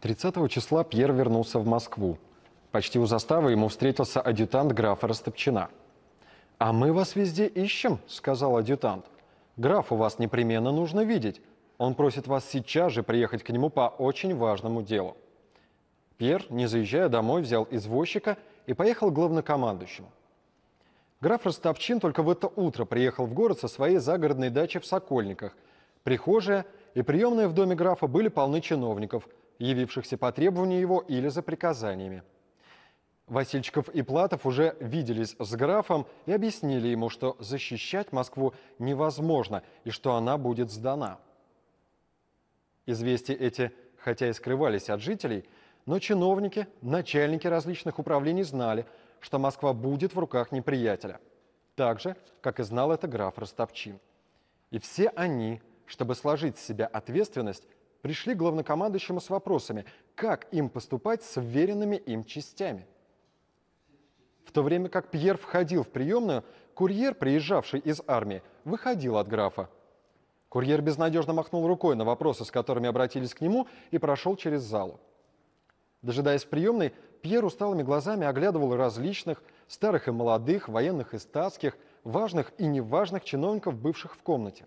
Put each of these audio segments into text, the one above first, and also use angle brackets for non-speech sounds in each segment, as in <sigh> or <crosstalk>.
30 числа Пьер вернулся в Москву. Почти у заставы ему встретился адъютант графа Растопчина. «А мы вас везде ищем», — сказал адъютант. Граф у вас непременно нужно видеть. Он просит вас сейчас же приехать к нему по очень важному делу». Пьер, не заезжая домой, взял извозчика и поехал к главнокомандующему. Граф Ростовчин только в это утро приехал в город со своей загородной дачи в Сокольниках. Прихожая и приемная в доме графа были полны чиновников – явившихся по требованию его или за приказаниями. Васильчиков и Платов уже виделись с графом и объяснили ему, что защищать Москву невозможно и что она будет сдана. Известия эти, хотя и скрывались от жителей, но чиновники, начальники различных управлений знали, что Москва будет в руках неприятеля. Так же, как и знал это граф Ростовчин. И все они, чтобы сложить с себя ответственность, пришли к главнокомандующему с вопросами, как им поступать с вверенными им частями. В то время как Пьер входил в приемную, курьер, приезжавший из армии, выходил от графа. Курьер безнадежно махнул рукой на вопросы, с которыми обратились к нему, и прошел через залу. Дожидаясь приемной, Пьер усталыми глазами оглядывал различных, старых и молодых, военных и статских, важных и неважных чиновников, бывших в комнате.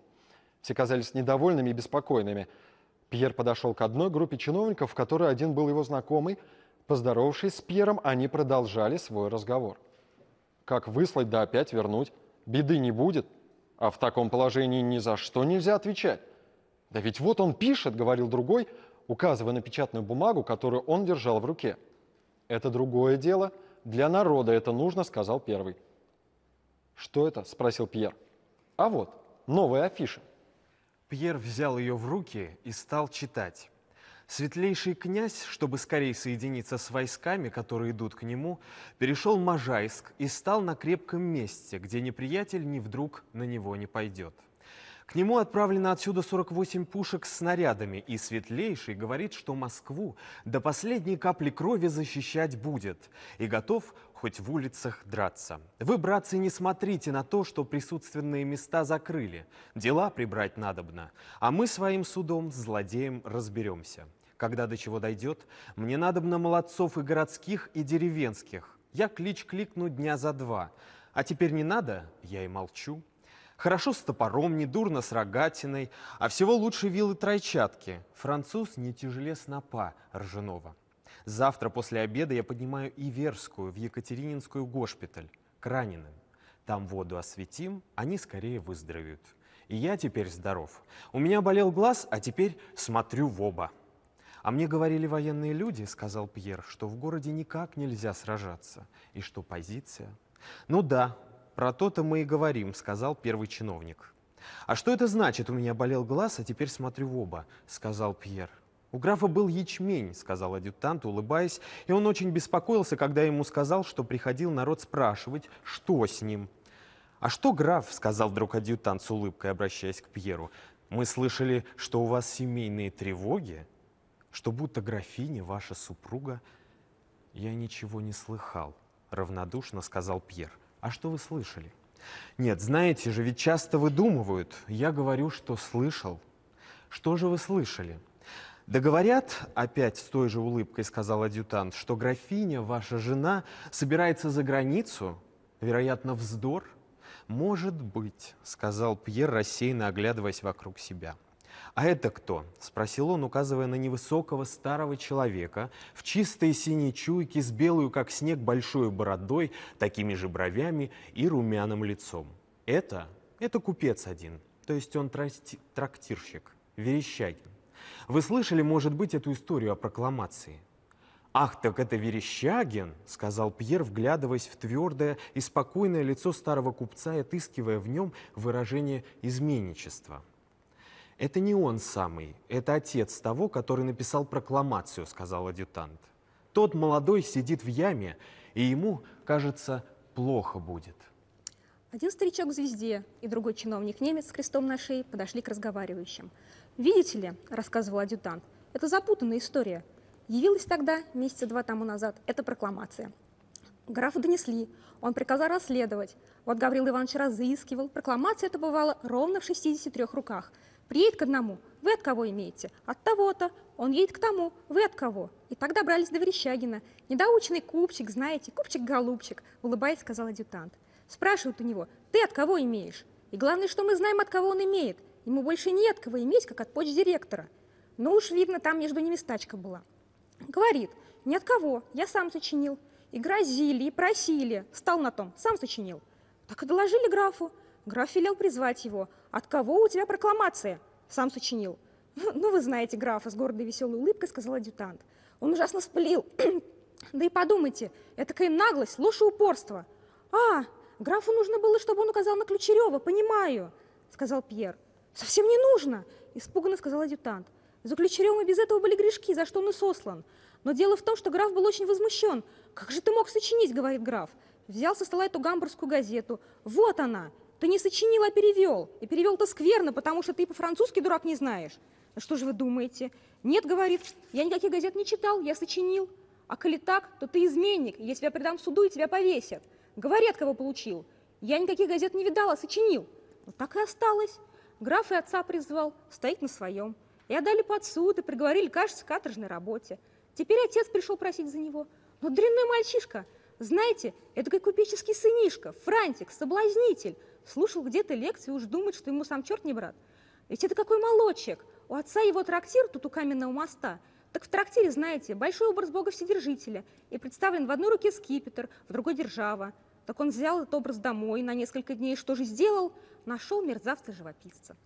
Все казались недовольными и беспокойными – Пьер подошел к одной группе чиновников, в которой один был его знакомый. Поздоровавшись с Пьером, они продолжали свой разговор. Как выслать, да опять вернуть? Беды не будет. А в таком положении ни за что нельзя отвечать. Да ведь вот он пишет, говорил другой, указывая на печатную бумагу, которую он держал в руке. Это другое дело. Для народа это нужно, сказал первый. Что это? спросил Пьер. А вот, новая афиша. Пьер взял ее в руки и стал читать. Светлейший князь, чтобы скорее соединиться с войсками, которые идут к нему, перешел Можайск и стал на крепком месте, где неприятель ни вдруг на него не пойдет. К нему отправлено отсюда 48 пушек с снарядами, и Светлейший говорит, что Москву до последней капли крови защищать будет и готов хоть в улицах драться. Вы, братцы, не смотрите на то, что присутственные места закрыли. Дела прибрать надобно, а мы своим судом с злодеем разберемся. Когда до чего дойдет, мне надобно молодцов и городских, и деревенских. Я клич кликну дня за два. А теперь не надо, я и молчу. Хорошо с топором, недурно с рогатиной, а всего лучше вилы тройчатки. Француз не тяжелее снопа ржаного. Завтра после обеда я поднимаю Иверскую в Екатерининскую госпиталь к раненым. Там воду осветим, они скорее выздоровеют. И я теперь здоров. У меня болел глаз, а теперь смотрю в оба. А мне говорили военные люди, сказал Пьер, что в городе никак нельзя сражаться и что позиция. Ну да, про то-то мы и говорим, сказал первый чиновник. А что это значит? У меня болел глаз, а теперь смотрю в оба, сказал Пьер. У графа был ячмень, сказал адъютант, улыбаясь, и он очень беспокоился, когда ему сказал, что приходил народ спрашивать, что с ним. «А что, граф?» — сказал вдруг адъютант с улыбкой, обращаясь к Пьеру. «Мы слышали, что у вас семейные тревоги, что будто графиня, ваша супруга...» «Я ничего не слыхал», — равнодушно сказал Пьер. А что вы слышали? Нет, знаете же, ведь часто выдумывают. Я говорю, что слышал. Что же вы слышали? Да говорят, опять с той же улыбкой сказал адъютант, что графиня, ваша жена, собирается за границу. Вероятно, вздор. Может быть, сказал Пьер, рассеянно оглядываясь вокруг себя. «А это кто?» – спросил он, указывая на невысокого старого человека в чистой синей чуйке с белую, как снег, большой бородой, такими же бровями и румяным лицом. «Это? Это купец один, то есть он трактирщик, Верещагин. Вы слышали, может быть, эту историю о прокламации?» «Ах, так это Верещагин!» — сказал Пьер, вглядываясь в твердое и спокойное лицо старого купца и отыскивая в нем выражение изменничества. «Это не он самый, это отец того, который написал прокламацию», — сказал адъютант. «Тот молодой сидит в яме, и ему, кажется, плохо будет». Один старичок в звезде и другой чиновник-немец с крестом на шее подошли к разговаривающим. «Видите ли», — рассказывал адъютант, — «это запутанная история. Явилась тогда, месяца два тому назад, эта прокламация. Графу донесли, он приказал расследовать. Вот Гаврил Иванович разыскивал, прокламация это бывала ровно в 63 руках — приедет к одному, вы от кого имеете? От того-то. Он едет к тому, вы от кого? И так добрались до Верещагина. Недоученный купчик, знаете, купчик-голубчик, улыбаясь, сказал адъютант. Спрашивают у него, ты от кого имеешь? И главное, что мы знаем, от кого он имеет. Ему больше не от кого иметь, как от почт-директора. Но ну уж видно, там между ними стачка была. Говорит, ни от кого, я сам сочинил. И грозили, и просили. Стал на том, сам сочинил. Так и доложили графу. Граф велел призвать его, от кого у тебя прокламация? Сам сочинил. «Ну, ну, вы знаете графа, с гордой веселой улыбкой сказал адъютант. Он ужасно спылил. <clears throat> да и подумайте, это этакая наглость, ложь и упорство. А, графу нужно было, чтобы он указал на Ключерева, понимаю, сказал Пьер. Совсем не нужно, испуганно сказал адъютант. За Ключерева и без этого были грешки, за что он и сослан. Но дело в том, что граф был очень возмущен. «Как же ты мог сочинить?» — говорит граф. Взял со стола эту гамбургскую газету. «Вот она! Ты не сочинил, а перевел. И перевел-то скверно, потому что ты по-французски, дурак, не знаешь. Что же вы думаете? Нет, говорит, я никаких газет не читал, я сочинил. А коли так, то ты изменник, я тебя в суду, и тебя повесят. Говорят, кого получил. Я никаких газет не видала, сочинил. Вот так и осталось. Граф и отца призвал, стоит на своем. И отдали под суд, и приговорили, кажется, к каторжной работе. Теперь отец пришел просить за него. Но дрянной мальчишка, знаете, это как купеческий сынишка, франтик, соблазнитель слушал где-то лекции, уж думает, что ему сам черт не брат. Ведь это какой молочек! У отца его трактир тут у каменного моста. Так в трактире, знаете, большой образ Бога Вседержителя, и представлен в одной руке скипетр, в другой держава. Так он взял этот образ домой на несколько дней, что же сделал? Нашел мерзавца-живописца.